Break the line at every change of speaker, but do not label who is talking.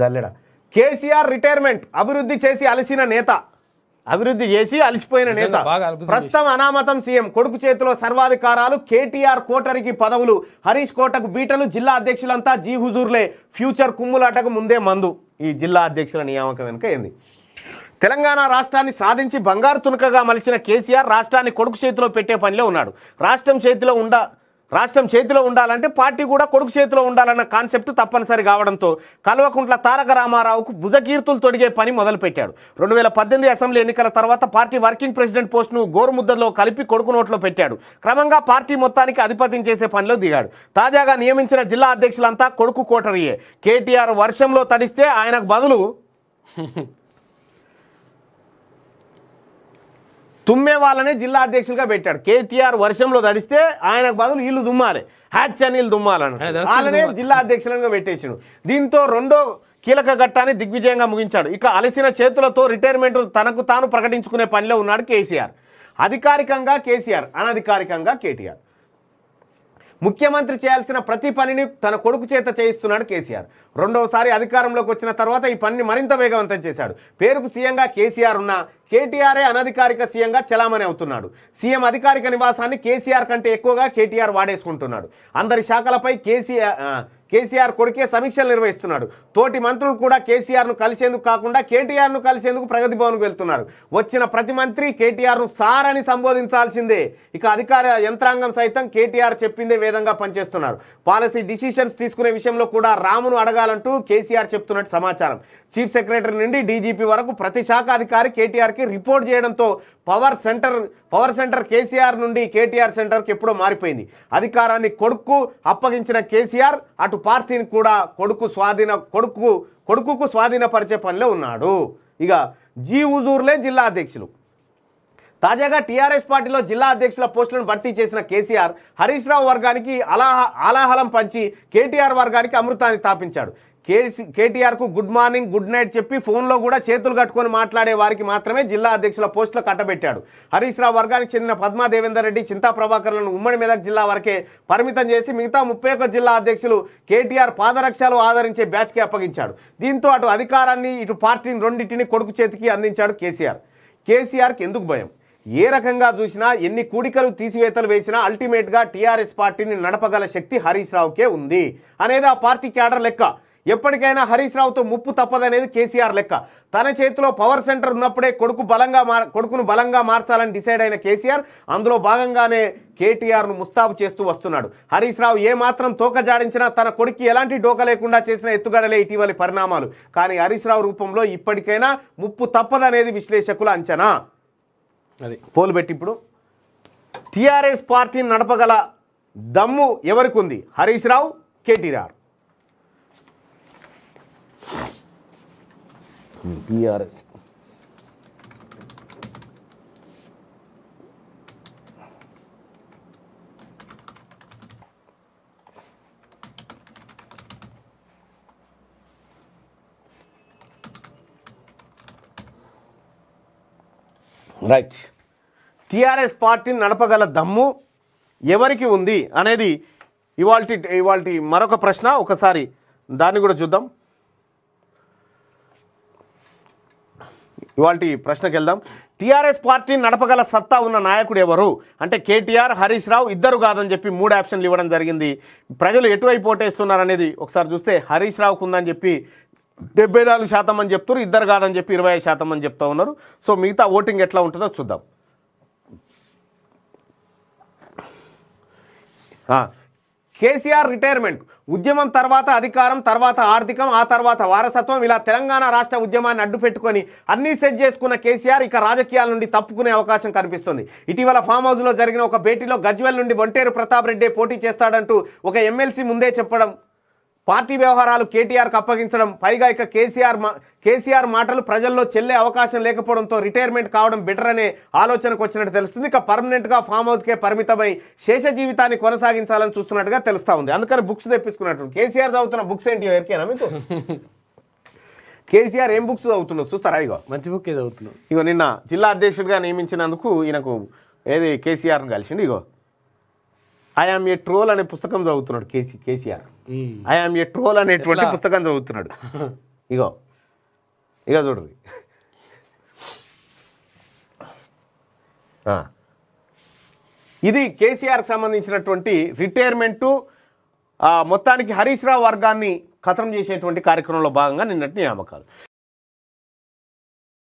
జల్లెడ కేసీఆర్ రిటైర్మెంట్ అభివృద్ధి చేసి అలసిన నేత అభివృద్ధి చేసి అలసిపోయిన నేత ప్రస్తుతం అనామతం సీఎం కొడుకు చేతిలో సర్వాధికారాలు కేటీఆర్ కోటరికి పదవులు హరీష్ కోటకు బీటలు జిల్లా అధ్యక్షులంతా జీ హుజూర్లే ఫ్యూచర్ కుమ్ములాటకు ముందే మందు ఈ జిల్లా అధ్యక్షుల నియామకం వెనుక ఏంది తెలంగాణ రాష్ట్రాన్ని సాధించి బంగారు తునకగా మలిసిన కేసీఆర్ రాష్ట్రాన్ని కొడుకు చేతిలో పెట్టే పనిలో ఉన్నాడు రాష్ట్రం చేతిలో ఉండ రాష్ట్రం చేతిలో ఉండాలంటే పార్టీ కూడా కొడుకు చేతిలో ఉండాలన్న కాన్సెప్ట్ తప్పనిసరి కావడంతో కల్వకుంట్ల తారక రామారావుకు భుజకీర్తులు తొడిగే పని మొదలుపెట్టాడు రెండు వేల పద్దెనిమిది అసెంబ్లీ ఎన్నికల తర్వాత పార్టీ వర్కింగ్ ప్రెసిడెంట్ పోస్టును గోరుముద్దలో కలిపి కొడుకు నోట్లో పెట్టాడు క్రమంగా పార్టీ మొత్తానికి ఆధిపత్యం చేసే పనిలో దిగాడు తాజాగా నియమించిన జిల్లా అధ్యక్షులంతా కొడుకు కోటరియే కేటీఆర్ వర్షంలో తడిస్తే ఆయనకు బదులు తుమ్మే వాళ్ళనే జిల్లా అధ్యక్షులుగా పెట్టాడు కేటీఆర్ వర్షంలో తడిస్తే ఆయనకు బదులు వీళ్ళు దుమ్మాలి హ్యాచ్ అని ఇల్లు దుమ్మాలని వాళ్ళనే జిల్లా అధ్యక్షులుగా పెట్టేసాడు దీంతో రెండో కీలక ఘట్టాన్ని దిగ్విజయంగా ముగించాడు ఇక అలసిన చేతులతో రిటైర్మెంట్ తనకు తాను ప్రకటించుకునే పనిలో ఉన్నాడు కేసీఆర్ అధికారికంగా కేసీఆర్ అనధికారికంగా కేటీఆర్ ముఖ్యమంత్రి చేయాల్సిన ప్రతి పనిని తన కొడుకు చేత చేయిస్తున్నాడు కేసీఆర్ రెండవసారి అధికారంలోకి వచ్చిన తర్వాత ఈ పనిని మరింత వేగవంతం చేశాడు పేరుకు సీఎంగా కేసీఆర్ ఉన్నా కేటీఆరే అనధికారిక సీఎంగా చలామణి అవుతున్నాడు సీఎం అధికారిక నివాసాన్ని కేసీఆర్ కంటే ఎక్కువగా కేటీఆర్ వాడేసుకుంటున్నాడు అందరి శాఖలపై కేసీఆర్ కేసీఆర్ కొడుకే సమీక్షలు నిర్వహిస్తున్నాడు తోటి మంత్రులు కూడా కేసీఆర్ను కలిసేందుకు కాకుండా కేటీఆర్ను కలిసేందుకు ప్రగతి భవన్కు వెళ్తున్నారు వచ్చిన ప్రతి మంత్రి కేటీఆర్ను సార్ అని సంబోధించాల్సిందే ఇక అధికార యంత్రాంగం సైతం కేటీఆర్ చెప్పిందే వేదంగా పనిచేస్తున్నారు పాలసీ డిసిషన్స్ తీసుకునే విషయంలో కూడా రామును అడగాలంటూ కేసీఆర్ చెప్తున్నట్టు సమాచారం చీఫ్ సెక్రటరీ నుండి డీజీపీ వరకు ప్రతి శాఖ అధికారి కేటీఆర్ వాళ్ళకి రిపోర్ట్ చేయడంతో power centre power centre KCR నుండి కేటీఆర్ సెంటర్కి ఎప్పుడో మారిపోయింది అధికారాన్ని కొడుకు అప్పగించిన కేసీఆర్ అటు పార్టీని కూడా కొడుకు స్వాధీన కొడుకు కొడుకుకు స్వాధీనపరిచే పనిలో ఉన్నాడు ఇక జీ హుజూర్లే జిల్లా అధ్యక్షులు తాజాగా టీఆర్ఎస్ పార్టీలో జిల్లా అధ్యక్షుల పోస్టులను భర్తీ చేసిన కేసీఆర్ హరీష్ రావు వర్గానికి అలాహ ఆలాహలం పంచి కేటీఆర్ వర్గానికి అమృతాన్ని తాపించాడు కేసీ కేటీఆర్కు గుడ్ మార్నింగ్ గుడ్ నైట్ చెప్పి ఫోన్లో కూడా చేతులు కట్టుకొని మాట్లాడే వారికి మాత్రమే జిల్లా అధ్యక్షుల పోస్టులు కట్టబెట్టాడు హరీష్ రావు వర్గానికి చెందిన పద్మా దేవేందర్ రెడ్డి చింతా ప్రభాకర్లను ఉమ్మడి మెదక్ జిల్లా వరకే పరిమితం చేసి మిగతా ముప్పై జిల్లా అధ్యక్షులు కేటీఆర్ పాదరక్షలు ఆదరించే బ్యాచ్కి అప్పగించాడు దీంతో అటు అధికారాన్ని ఇటు పార్టీని రెండింటిని కొడుకు చేతికి అందించాడు కేసీఆర్ కేసీఆర్కి ఎందుకు భయం ఏ రకంగా చూసినా ఎన్ని కూడికలు తీసివేతలు వేసినా అల్టిమేట్గా టీఆర్ఎస్ పార్టీని నడపగల శక్తి హరీష్ రావుకే ఉంది అనేది ఆ పార్టీ క్యాడర్ లెక్క ఎప్పటికైనా హరీష్ రావుతో ముప్పు తప్పదనేది కేసీఆర్ లెక్క తన చేతిలో పవర్ సెంటర్ ఉన్నప్పుడే కొడుకు బలంగా కొడుకును బలంగా మార్చాలని డిసైడ్ అయిన కేసీఆర్ అందులో భాగంగానే కేటీఆర్ను ముస్తాబు చేస్తూ వస్తున్నాడు హరీష్ రావు ఏమాత్రం తోక జాడించినా తన కొడుకు ఎలాంటి డోక లేకుండా చేసిన ఎత్తుగడలే ఇటీవలి పరిణామాలు కానీ హరీష్ రావు రూపంలో ఇప్పటికైనా ముప్పు తప్పదనేది విశ్లేషకుల అంచనా అది పోలు పెట్టి ఇప్పుడు టీఆర్ఎస్ పార్టీని నడపగల దమ్ము ఎవరికి ఉంది హరీష్ రావు కేటీఆర్ మీ టీఆర్ఎస్ రైట్ టీఆర్ఎస్ పార్టీని నడపగల దమ్ము ఎవరికి ఉంది అనేది ఇవాల్టి ఇవాల్టి మరొక ప్రశ్న ఒకసారి దాన్ని కూడా చూద్దాం ఇవాళ ప్రశ్నకి వెళ్దాం టీఆర్ఎస్ పార్టీని నడపగల సత్తా ఉన్న నాయకుడు ఎవరు అంటే కేటీఆర్ హరీష్ రావు ఇద్దరు కాదని చెప్పి మూడు ఆప్షన్లు ఇవ్వడం జరిగింది ప్రజలు ఎటువైపు ఓటేస్తున్నారనేది ఒకసారి చూస్తే హరీష్ రావుకు ఉందని చెప్పి డెబ్బై నాలుగు శాతం అని చెప్తున్నారు ఇద్దరు కాదని చెప్పి ఇరవై శాతం అని చెప్తా ఉన్నారు సో మిగతా ఓటింగ్ ఎట్లా ఉంటుందో చూద్దాం కేసీఆర్ రిటైర్మెంట్ ఉద్యమం తర్వాత అధికారం తర్వాత ఆర్థికం ఆ తర్వాత వారసత్వం ఇలా తెలంగాణ రాష్ట్ర ఉద్యమాన్ని అడ్డు పెట్టుకొని అన్నీ సెట్ చేసుకున్న కేసీఆర్ ఇక రాజకీయాల నుండి తప్పుకునే అవకాశం కనిపిస్తుంది ఇటీవల ఫామ్ హౌస్లో జరిగిన ఒక భేటీలో గజ్వెల్ నుండి ఒంటేరు ప్రతాప్ రెడ్డి పోటీ చేస్తాడంటూ ఒక ఎమ్మెల్సీ ముందే చెప్పడం పార్టీ వ్యవహారాలు కేటీఆర్కు అప్పగించడం పైగా ఇక కేసీఆర్ కేసీఆర్ మాటలు ప్రజల్లో చెల్లే అవకాశం లేకపోవడంతో రిటైర్మెంట్ కావడం బెటర్ అనే ఆలోచనకు వచ్చినట్టు తెలుస్తుంది ఇక పర్మనెంట్గా ఫామ్ హౌస్కే పరిమితమై శేష జీవితాన్ని కొనసాగించాలని చూస్తున్నట్టుగా తెలుస్తూ ఉంది అందుకని బుక్స్ తెప్పించుకున్నట్టు కేసీఆర్ చదువుతున్న బుక్స్ ఏంటి ఎవరికైనా మీకు కేసీఆర్ ఏం బుక్స్ చదువుతున్నావు చూస్తారా ఇగో మంచి బుక్ ఏదో అవుతున్నావు ఇగో నిన్న జిల్లా అధ్యక్షుడిగా నియమించినందుకు ఈయనకు ఏది కేసీఆర్ని కలిసిండు ఇగో ఐఆమ్ ఏ ట్రోల్ అనే పుస్తకం చదువుతున్నాడు KC KCR Hmm. I am a troll అనేటువంటి పుస్తకం చదువుతున్నాడు ఇగో ఇగో చూడు ఇది కేసీఆర్కి సంబంధించినటువంటి రిటైర్మెంటు మొత్తానికి హరీష్ రావు వర్గాన్ని కథనం చేసేటువంటి కార్యక్రమంలో భాగంగా నిన్నటి నియామకాలు